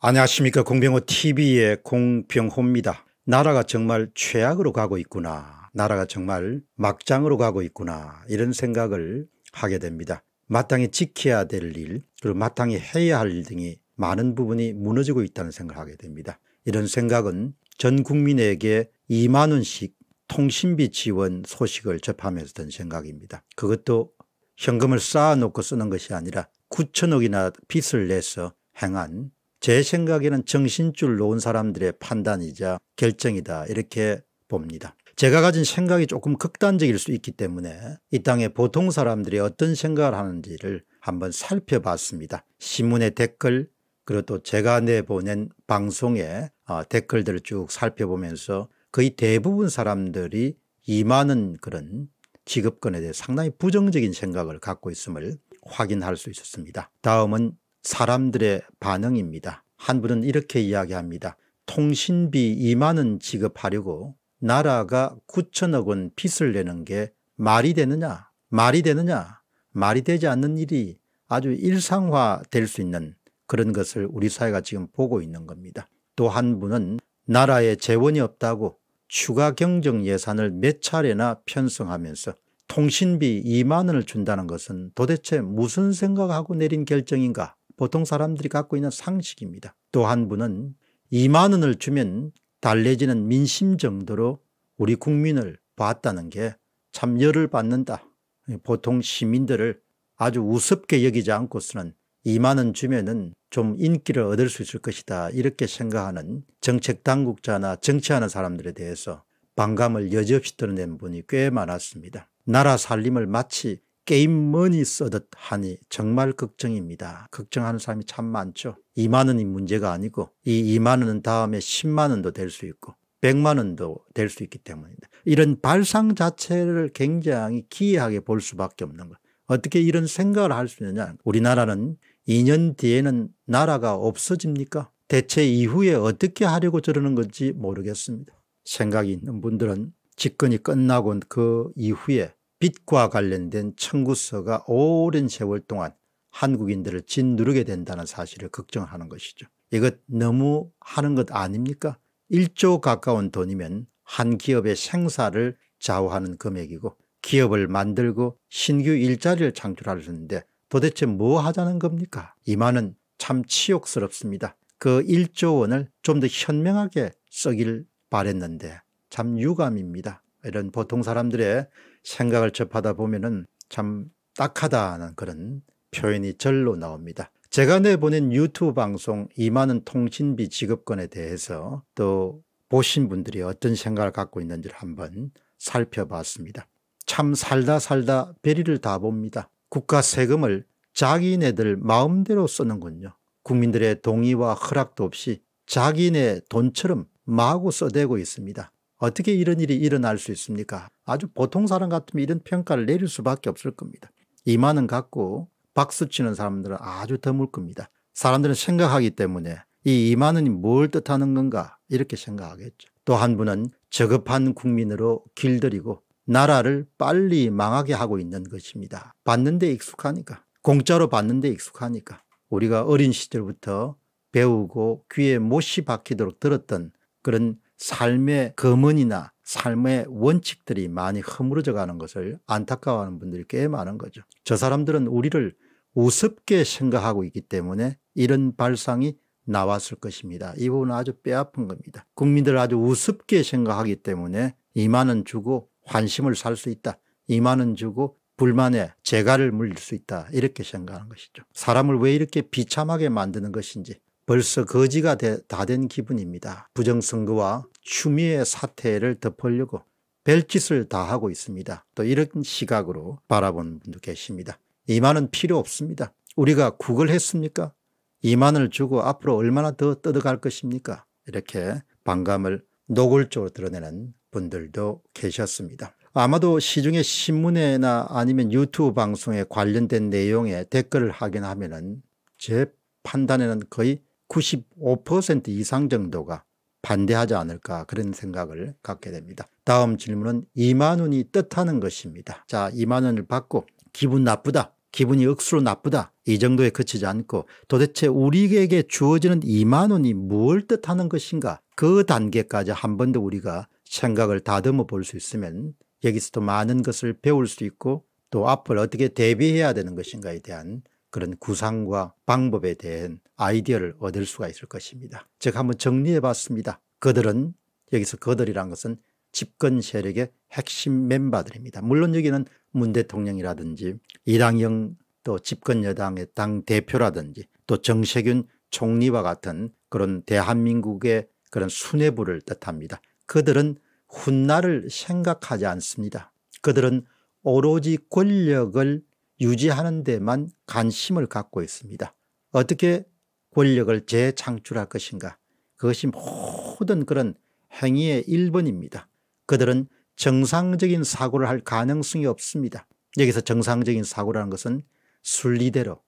안녕하십니까 공병호 tv의 공병호입니다. 나라가 정말 최악으로 가고 있구나 나라가 정말 막장으로 가고 있구나 이런 생각을 하게 됩니다. 마땅히 지켜야 될 일 그리고 마땅히 해야 할 일 등이 많은 부분이 무너지고 있다는 생각을 하게 됩니다. 이런 생각은 전 국민에게 2만 원씩 통신비 지원 소식을 접하면서 든 생각입니다. 그것도 현금을 쌓아놓고 쓰는 것이 아니라 9천억이나 빚을 내서 행한 제 생각에는 정신줄 놓은 사람들의 판단이자 결정이다 이렇게 봅니다. 제가 가진 생각이 조금 극단적일 수 있기 때문에 이 땅의 보통 사람들이 어떤 생각을 하는지를 한번 살펴봤습니다. 신문의 댓글 그리고 또 제가 내보낸 방송의 아, 댓글들을 쭉 살펴보면서 거의 대부분 사람들이 이만한 그런 직업권에 대해 상당히 부정적인 생각을 갖고 있음을 확인할 수 있었습니다. 다음은 사람들의 반응입니다. 한 분은 이렇게 이야기합니다. 통신비 2만원 지급하려고 나라가 9천억 원 빚을 내는 게 말이 되느냐 말이 되느냐 말이 되지 않는 일이 아주 일상화될 수 있는 그런 것을 우리 사회가 지금 보고 있는 겁니다. 또 한 분은 나라에 재원이 없다고 추가 경정 예산을 몇 차례나 편성하면서 통신비 2만 원을 준다는 것은 도대체 무슨 생각하고 내린 결정인가 보통 사람들이 갖고 있는 상식입니다. 또 한 분은 2만 원을 주면 달래지는 민심 정도로 우리 국민을 봤다는 게 참 열을 받는다. 보통 시민들을 아주 우습게 여기지 않고서는 2만 원 주면은 좀 인기를 얻을 수 있을 것이다 이렇게 생각하는 정책 당국자나 정치하는 사람들에 대해서 반감을 여지없이 드러낸 분이 꽤 많았습니다. 나라 살림을 마치 게임머니 써듯 하니 정말 걱정입니다. 걱정하는 사람이 참 많죠. 2만 원이 문제가 아니고 이 2만 원은 다음에 10만 원도 될 수 있고 100만 원도 될 수 있기 때문입니다. 이런 발상 자체를 굉장히 기이하게 볼 수밖에 없는 거예요. 어떻게 이런 생각을 할 수 있느냐. 우리나라는 2년 뒤에는 나라가 없어집니까? 대체 이후에 어떻게 하려고 저러는 건지 모르겠습니다. 생각이 있는 분들은 집권이 끝나고 그 이후에 빛과 관련된 청구서가 오랜 세월 동안 한국인들을 짓누르게 된다는 사실을 걱정하는 것이죠. 이것 너무 하는 것 아닙니까? 1조 가까운 돈이면 한 기업의 생사를 좌우하는 금액이고 기업을 만들고 신규 일자리를 창출하려는데 도대체 뭐 하자는 겁니까? 이만은 참 치욕스럽습니다. 그 1조 원을 좀 더 현명하게 쓰길 바랬는데 참 유감입니다. 이런 보통 사람들의 생각을 접하다 보면은 참 딱하다는 그런 표현이 절로 나옵니다. 제가 내보낸 유튜브 방송 이만은 통신비 지급권에 대해서 또 보신 분들이 어떤 생각을 갖고 있는지를 한번 살펴봤습니다. 참 살다 살다 베리를 다 봅니다. 국가 세금을 자기네들 마음대로 쓰는군요. 국민들의 동의와 허락도 없이 자기네 돈처럼 마구 써대고 있습니다. 어떻게 이런 일이 일어날 수 있습니까? 아주 보통 사람 같으면 이런 평가를 내릴 수밖에 없을 겁니다. 이만은 갖고 박수치는 사람들은 아주 드물 겁니다. 사람들은 생각하기 때문에 이이만은뭘 뜻하는 건가 이렇게 생각하겠죠. 또 한 분은 저급한 국민으로 길들이고 나라를 빨리 망하게 하고 있는 것입니다. 받는 데 익숙하니까 공짜로 받는 데 익숙하니까 우리가 어린 시절부터 배우고 귀에 못이 박히도록 들었던 그런 삶의 검은이나 삶의 원칙들이 많이 허물어져 가는 것을 안타까워하는 분들이 꽤 많은 거죠. 저 사람들은 우리를 우습게 생각하고 있기 때문에 이런 발상이 나왔을 것입니다. 이 부분은 아주 뼈아픈 겁니다. 국민들을 아주 우습게 생각하기 때문에 이만은 주고 환심을 살 수 있다. 이만은 주고 불만에 재갈을 물릴 수 있다. 이렇게 생각하는 것이죠. 사람을 왜 이렇게 비참하게 만드는 것인지 벌써 거지가 다 된 기분입니다. 부정선거와 추미애 사태를 덮으려고 별짓을 다 하고 있습니다. 또 이런 시각으로 바라본 분도 계십니다. 이만은 필요 없습니다. 우리가 구글 했습니까? 이만을 주고 앞으로 얼마나 더 뜯어갈 것입니까? 이렇게 반감을 노골적으로 드러내는 분들도 계셨습니다. 아마도 시중에 신문에나 아니면 유튜브 방송에 관련된 내용에 댓글을 확인하면 은제 판단에는 거의 95% 이상 정도가 반대하지 않을까 그런 생각을 갖게 됩니다. 다음 질문은 2만원이 뜻하는 것입니다. 자 2만원을 받고 기분 나쁘다 기분이 억수로 나쁘다 이 정도에 그치지 않고 도대체 우리에게 주어지는 2만원이 무엇을 뜻하는 것인가 그 단계까지 한 번 더 우리가 생각을 다듬어 볼 수 있으면 여기서 도 많은 것을 배울 수 있고 또 앞으로 어떻게 대비해야 되는 것인가에 대한 그런 구상과 방법에 대한 아이디어를 얻을 수가 있을 것입니다. 즉 한번 정리해 봤습니다. 그들은 여기서 그들이란 것은 집권 세력의 핵심 멤버들입니다. 물론 여기는 문 대통령이라든지 이당영 또 집권 여당의 당 대표라든지 또 정세균 총리와 같은 그런 대한민국의 그런 수뇌부를 뜻합니다. 그들은 훗날을 생각하지 않습니다. 그들은 오로지 권력을 유지하는 데만 관심을 갖고 있습니다. 어떻게 권력을 재창출할 것인가 그것이 모든 그런 행위의 일번입니다 그들은 정상적인 사고를 할 가능성이 없습니다. 여기서 정상적인 사고라는 것은 순리대로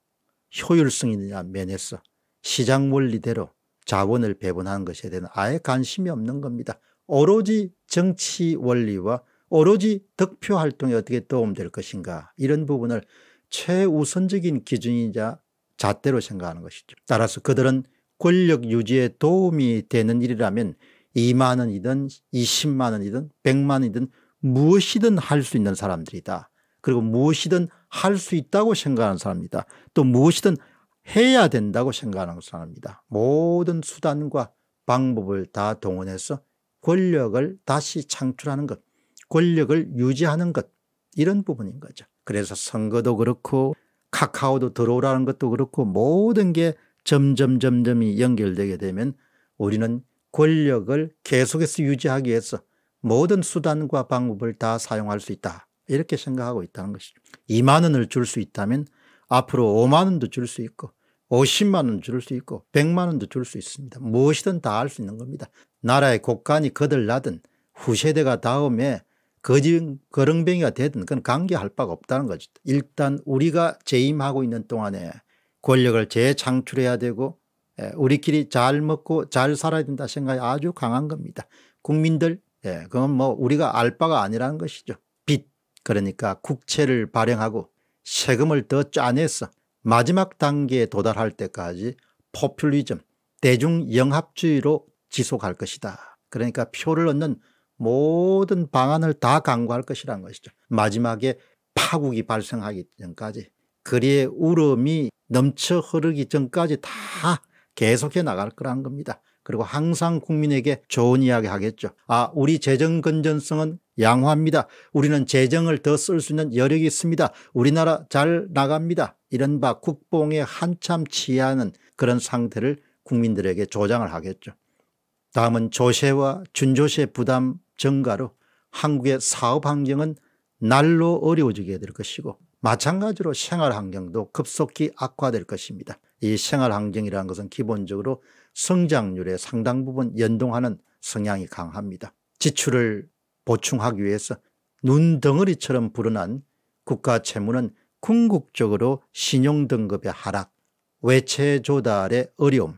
효율성이냐 면에서 시장 원리대로 자원을 배분하는 것에 대한 아예 관심이 없는 겁니다. 오로지 정치 원리와 오로지 득표 활동에 어떻게 도움될 것인가 이런 부분을 최우선적인 기준이자 잣대로 생각하는 것이죠. 따라서 그들은 권력 유지에 도움이 되는 일이라면 2만 원이든 20만 원이든 100만 원이든 무엇이든 할 수 있는 사람들이다. 그리고 무엇이든 할 수 있다고 생각하는 사람이다. 또 무엇이든 해야 된다고 생각하는 사람입니다 모든 수단과 방법을 다 동원해서 권력을 다시 창출하는 것. 권력을 유지하는 것 이런 부분인 거죠. 그래서 선거도 그렇고 카카오도 들어오라는 것도 그렇고 모든 게 점점 점점이 연결되게 되면 우리는 권력을 계속해서 유지하기 위해서 모든 수단과 방법을 다 사용할 수 있다 이렇게 생각하고 있다는 것이죠. 2만 원을 줄 수 있다면 앞으로 5만 원도 줄 수 있고 50만 원 줄 수 있고 100만 원도 줄 수 있습니다. 무엇이든 다 할 수 있는 겁니다. 나라의 곳간이 거들나든 후세대가 다음에 거진 거렁뱅이가 되든 그건 관계할 바가 없다는 거죠. 일단 우리가 재임하고 있는 동안에 권력을 재창출해야 되고 예, 우리끼리 잘 먹고 잘 살아야 된다 생각이 아주 강한 겁니다. 국민들 예, 그건 뭐 우리가 알 바가 아니라는 것이죠. 빚 그러니까 국채를 발행하고 세금을 더 짜내서 마지막 단계에 도달할 때까지 포퓰리즘 대중영합주의로 지속할 것이다. 그러니까 표를 얻는 모든 방안을 다 강구할 것이란 것이죠. 마지막에 파국이 발생하기 전까지 거리의 울음이 넘쳐 흐르기 전까지 다 계속해 나갈 거란 겁니다. 그리고 항상 국민에게 좋은 이야기 하겠죠. 아 우리 재정 건전성은 양호합니다. 우리는 재정을 더 쓸 수 있는 여력이 있습니다. 우리나라 잘 나갑니다. 이른바 국뽕에 한참 취하는 그런 상태를 국민들에게 조장을 하겠죠. 다음은 조세와 준조세 부담 증가로 한국의 사업 환경은 날로 어려워지게 될 것이고 마찬가지로 생활 환경도 급속히 악화될 것입니다. 이 생활 환경이라는 것은 기본적으로 성장률에 상당 부분 연동하는 성향이 강합니다. 지출을 보충하기 위해서 눈덩어리처럼 불어난 국가 채무는 궁극적으로 신용등급의 하락, 외채 조달의 어려움,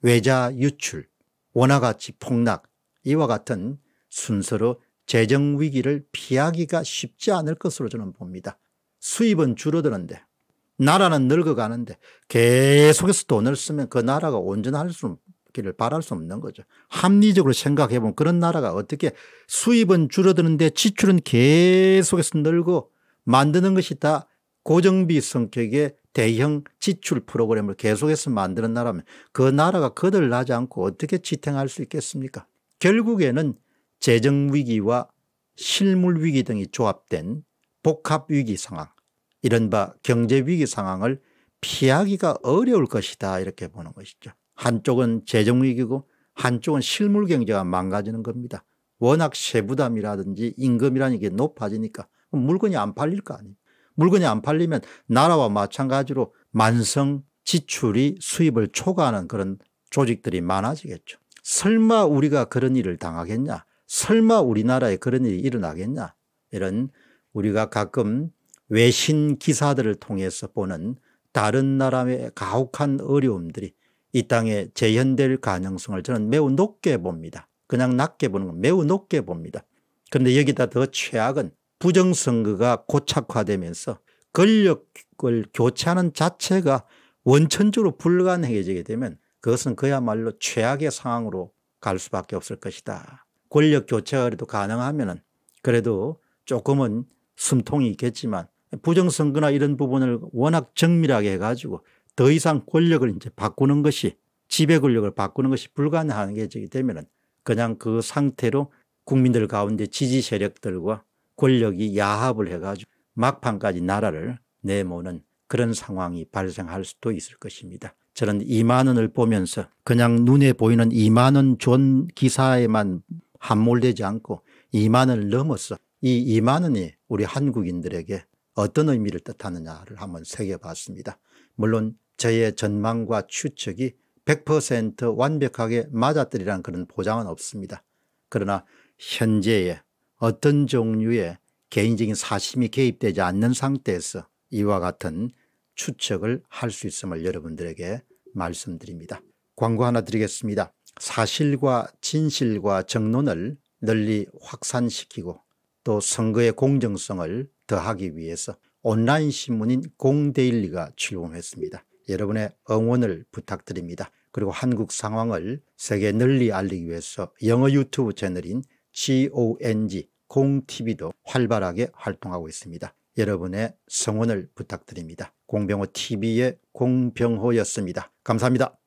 외자 유출, 원화가치 폭락 이와 같은 순서로 재정 위기를 피하기가 쉽지 않을 것으로 저는 봅니다. 수입은 줄어드는데 나라는 늙어가는데 계속해서 돈을 쓰면 그 나라가 온전할 수 기를 바랄 수 없는 거죠. 합리적으로 생각해 보면 그런 나라가 어떻게 수입은 줄어드는데 지출은 계속해서 늘고 만드는 것이 다 고정비 성격의 대형 지출 프로그램을 계속해서 만드는 나라면 그 나라가 거들나지 않고 어떻게 지탱할 수 있겠습니까? 결국에는 재정위기와 실물위기 등이 조합된 복합위기 상황 이른바 경제위기 상황을 피하기가 어려울 것이다 이렇게 보는 것이죠. 한쪽은 재정위기고 한쪽은 실물경제가 망가지는 겁니다. 워낙 세부담이라든지 임금이라는 게 높아지니까 물건이 안 팔릴 거 아니에요. 물건이 안 팔리면 나라와 마찬가지로 만성 지출이 수입을 초과하는 그런 조직들이 많아지겠죠. 설마 우리가 그런 일을 당하겠냐 설마 우리나라에 그런 일이 일어나겠냐 이런 우리가 가끔 외신 기사들을 통해서 보는 다른 나라의 가혹한 어려움들이 이 땅에 재현될 가능성을 저는 매우 높게 봅니다. 그냥 낮게 보는 건 매우 높게 봅니다. 그런데 여기다 더 최악은 부정선거가 고착화되면서 권력을 교체하는 자체가 원천적으로 불가능해지게 되면 그것은 그야말로 최악의 상황으로 갈 수밖에 없을 것이다. 권력 교체가 그도 가능하면은 그래도 조금은 숨통이 있겠지만 부정선거나 이런 부분을 워낙 정밀하게 해가지고 더 이상 권력을 이제 바꾸는 것이 지배 권력을 바꾸는 것이 불가능한 게 되면은 그냥 그 상태로 국민들 가운데 지지 세력들과 권력이 야합을 해가지고 막판까지 나라를 내모는 그런 상황이 발생할 수도 있을 것입니다. 저는 2만 원을 보면서 그냥 눈에 보이는 2만 원존 기사에만 함몰되지 않고 2만을 넘어서 이 2만 원이 우리 한국인들에게 어떤 의미를 뜻하느냐를 한번 새겨봤습니다. 물론 저의 전망과 추측이 100% 완벽하게 맞아들이란 그런 보장은 없습니다. 그러나 현재의 어떤 종류의 개인적인 사심이 개입되지 않는 상태에서 이와 같은 추측을 할 수 있음을 여러분들에게 말씀드립니다. 광고 하나 드리겠습니다. 사실과 진실과 정론을 널리 확산시키고 또 선거의 공정성을 더하기 위해서 온라인 신문인 공데일리가 출범했습니다. 여러분의 응원을 부탁드립니다. 그리고 한국 상황을 세계 널리 알리기 위해서 영어 유튜브 채널인 GONG 공TV도 활발하게 활동하고 있습니다. 여러분의 성원을 부탁드립니다. 공병호TV의 공병호였습니다. 감사합니다.